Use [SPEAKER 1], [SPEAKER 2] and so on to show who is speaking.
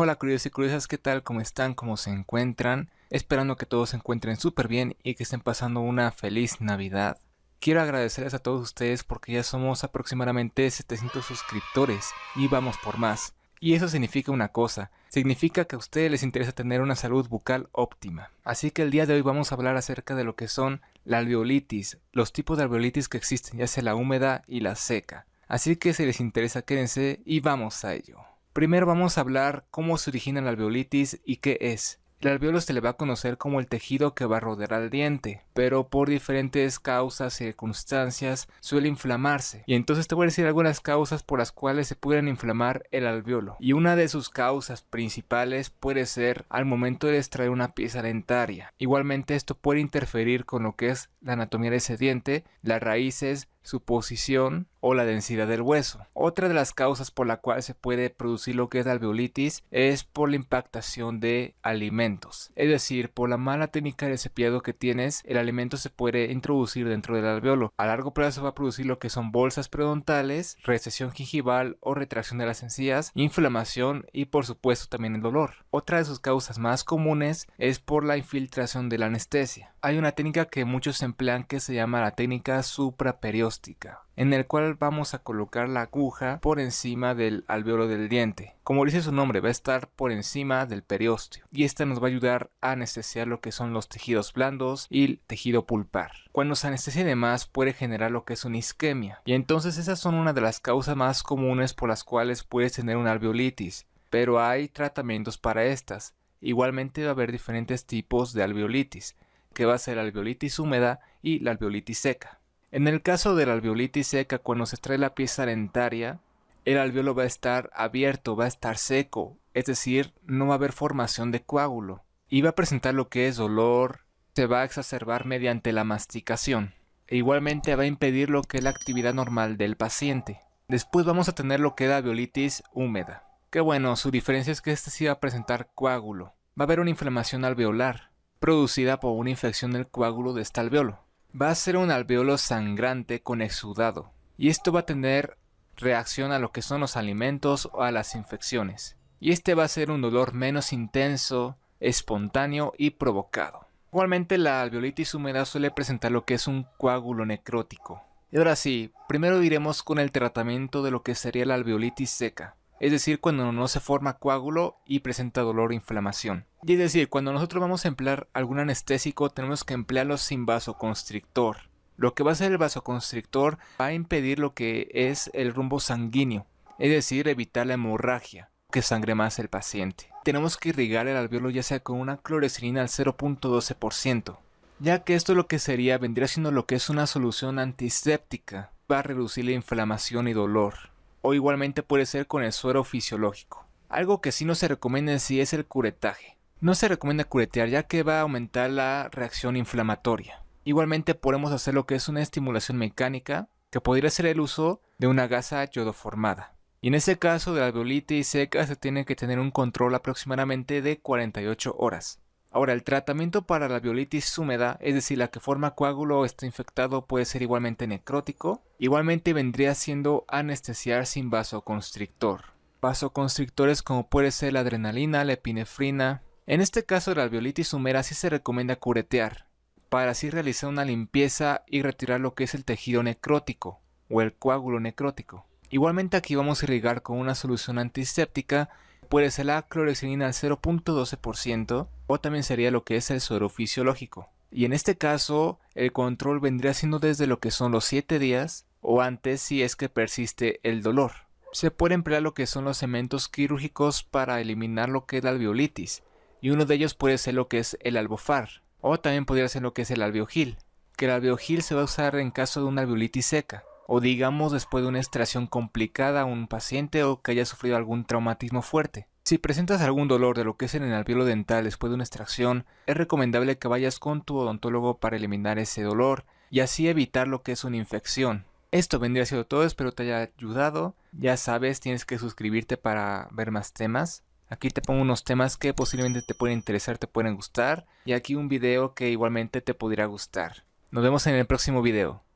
[SPEAKER 1] Hola curiosos y curiosas, ¿qué tal? ¿Cómo están? ¿Cómo se encuentran? Esperando que todos se encuentren súper bien y que estén pasando una feliz Navidad. Quiero agradecerles a todos ustedes porque ya somos aproximadamente 700 suscriptores y vamos por más. Y eso significa una cosa, significa que a ustedes les interesa tener una salud bucal óptima. Así que el día de hoy vamos a hablar acerca de lo que son la alveolitis, los tipos de alveolitis que existen, ya sea la húmeda y la seca. Así que si les interesa quédense y vamos a ello. Primero vamos a hablar cómo se origina la alveolitis y qué es. El alveolo se le va a conocer como el tejido que va a rodear al diente, pero por diferentes causas y circunstancias suele inflamarse. Y entonces te voy a decir algunas causas por las cuales se pueden inflamar el alveolo. Y una de sus causas principales puede ser al momento de extraer una pieza dentaria. Igualmente esto puede interferir con lo que es la anatomía de ese diente, las raíces, su posición o la densidad del hueso. Otra de las causas por la cual se puede producir lo que es alveolitis es por la impactación de alimentos. Es decir, por la mala técnica de cepillado que tienes, el alimento se puede introducir dentro del alveolo. A largo plazo va a producir lo que son bolsas predontales, recesión gingival o retracción de las encías, inflamación y por supuesto también el dolor. Otra de sus causas más comunes es por la infiltración de la anestesia. Hay una técnica que muchos se plan que se llama la técnica supraperióstica, en el cual vamos a colocar la aguja por encima del alveolo del diente. Como dice su nombre, va a estar por encima del periósteo y esta nos va a ayudar a anestesiar lo que son los tejidos blandos y el tejido pulpar. Cuando se anestesia de puede generar lo que es una isquemia y entonces esas son una de las causas más comunes por las cuales puedes tener una alveolitis, pero hay tratamientos para estas. Igualmente va a haber diferentes tipos de alveolitis que va a ser alveolitis húmeda y la alveolitis seca. En el caso de la alveolitis seca, cuando se extrae la pieza dentaria, el alveolo va a estar abierto, va a estar seco, es decir, no va a haber formación de coágulo y va a presentar lo que es dolor, se va a exacerbar mediante la masticación e igualmente va a impedir lo que es la actividad normal del paciente. Después vamos a tener lo que es la alveolitis húmeda. Que bueno, su diferencia es que este sí va a presentar coágulo. Va a haber una inflamación alveolar producida por una infección del coágulo de este alveolo. Va a ser un alveolo sangrante con exudado, y esto va a tener reacción a lo que son los alimentos o a las infecciones. Y este va a ser un dolor menos intenso, espontáneo y provocado. Igualmente la alveolitis húmeda suele presentar lo que es un coágulo necrótico. Y ahora sí, primero iremos con el tratamiento de lo que sería la alveolitis seca es decir, cuando no se forma coágulo y presenta dolor o inflamación. Y es decir, cuando nosotros vamos a emplear algún anestésico, tenemos que emplearlo sin vasoconstrictor. Lo que va a hacer el vasoconstrictor va a impedir lo que es el rumbo sanguíneo, es decir, evitar la hemorragia que sangre más el paciente. Tenemos que irrigar el alveolo ya sea con una clorexidina al 0.12%, ya que esto lo que sería, vendría siendo lo que es una solución antiséptica, va a reducir la inflamación y dolor o igualmente puede ser con el suero fisiológico. Algo que sí no se recomienda en es el curetaje. No se recomienda curetear ya que va a aumentar la reacción inflamatoria. Igualmente podemos hacer lo que es una estimulación mecánica, que podría ser el uso de una gasa yodoformada. Y en ese caso de la alveolitis seca se tiene que tener un control aproximadamente de 48 horas. Ahora, el tratamiento para la violitis húmeda, es decir, la que forma coágulo o está infectado, puede ser igualmente necrótico. Igualmente vendría siendo anestesiar sin vasoconstrictor. Vasoconstrictores como puede ser la adrenalina, la epinefrina. En este caso la violitis húmeda sí se recomienda curetear, para así realizar una limpieza y retirar lo que es el tejido necrótico o el coágulo necrótico. Igualmente aquí vamos a irrigar con una solución antiséptica, puede ser la clorexidina al 0.12%, o también sería lo que es el suero fisiológico. Y en este caso, el control vendría siendo desde lo que son los 7 días o antes si es que persiste el dolor. Se puede emplear lo que son los cementos quirúrgicos para eliminar lo que es la alveolitis, y uno de ellos puede ser lo que es el albofar, o también podría ser lo que es el alveogil, que el alveogil se va a usar en caso de una alveolitis seca o digamos después de una extracción complicada a un paciente o que haya sufrido algún traumatismo fuerte. Si presentas algún dolor de lo que es en el alveolo dental después de una extracción, es recomendable que vayas con tu odontólogo para eliminar ese dolor y así evitar lo que es una infección. Esto vendría siendo todo, espero te haya ayudado. Ya sabes, tienes que suscribirte para ver más temas. Aquí te pongo unos temas que posiblemente te pueden interesar, te pueden gustar. Y aquí un video que igualmente te podría gustar. Nos vemos en el próximo video.